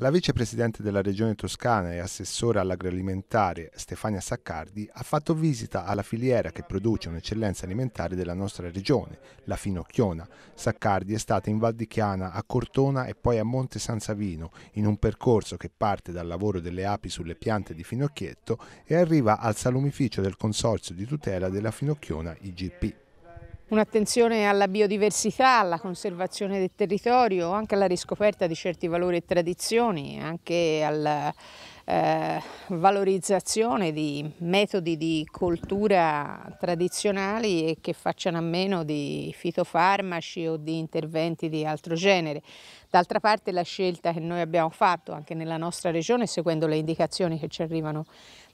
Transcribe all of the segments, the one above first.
La vicepresidente della regione toscana e assessora all'agroalimentare Stefania Saccardi ha fatto visita alla filiera che produce un'eccellenza alimentare della nostra regione, la Finocchiona. Saccardi è stata in Val di Chiana, a Cortona e poi a Monte San Savino, in un percorso che parte dal lavoro delle api sulle piante di Finocchietto e arriva al salumificio del Consorzio di tutela della Finocchiona IGP. Un'attenzione alla biodiversità, alla conservazione del territorio, anche alla riscoperta di certi valori e tradizioni, anche al eh, valorizzazione di metodi di coltura tradizionali e che facciano a meno di fitofarmaci o di interventi di altro genere. D'altra parte la scelta che noi abbiamo fatto anche nella nostra regione, seguendo le indicazioni che ci arrivano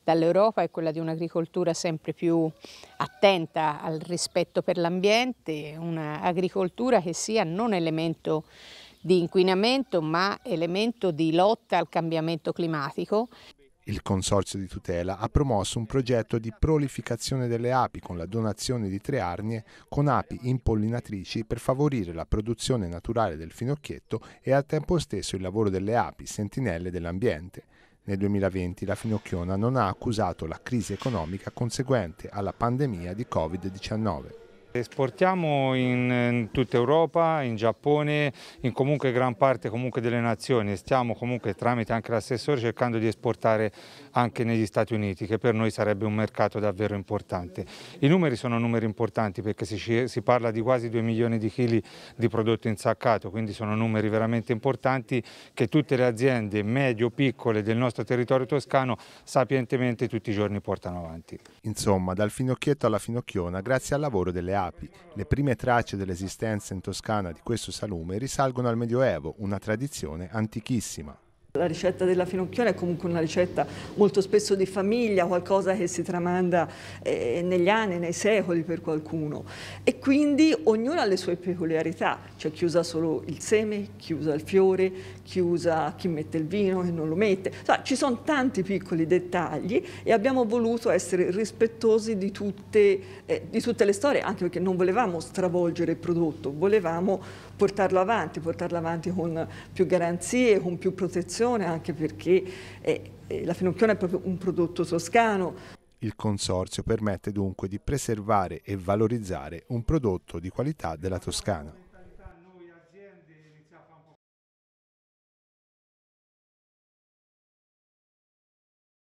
dall'Europa è quella di un'agricoltura sempre più attenta al rispetto per l'ambiente, un'agricoltura che sia non elemento di inquinamento ma elemento di lotta al cambiamento climatico. Il Consorzio di tutela ha promosso un progetto di prolificazione delle api con la donazione di tre arnie con api impollinatrici per favorire la produzione naturale del finocchietto e al tempo stesso il lavoro delle api, sentinelle dell'ambiente. Nel 2020 la finocchiona non ha accusato la crisi economica conseguente alla pandemia di Covid-19. Esportiamo in, in tutta Europa, in Giappone, in comunque gran parte comunque delle nazioni e stiamo comunque tramite anche l'assessore cercando di esportare anche negli Stati Uniti che per noi sarebbe un mercato davvero importante. I numeri sono numeri importanti perché si, si parla di quasi 2 milioni di chili di prodotto insaccato, quindi sono numeri veramente importanti che tutte le aziende medio-piccole del nostro territorio toscano sapientemente tutti i giorni portano avanti. Insomma, dal finocchietto alla finocchiona, grazie al lavoro delle capi. Le prime tracce dell'esistenza in Toscana di questo salume risalgono al Medioevo, una tradizione antichissima. La ricetta della finocchione è comunque una ricetta molto spesso di famiglia, qualcosa che si tramanda eh, negli anni, nei secoli per qualcuno e quindi ognuno ha le sue peculiarità, c'è chi usa solo il seme, chi usa il fiore, chi usa chi mette il vino e non lo mette, Insomma, ci sono tanti piccoli dettagli e abbiamo voluto essere rispettosi di tutte, eh, di tutte le storie, anche perché non volevamo stravolgere il prodotto, volevamo portarlo avanti, portarlo avanti con più garanzie, con più protezione Finocchione anche perché eh, eh, la Finocchione è proprio un prodotto toscano. Il consorzio permette dunque di preservare e valorizzare un prodotto di qualità della Toscana.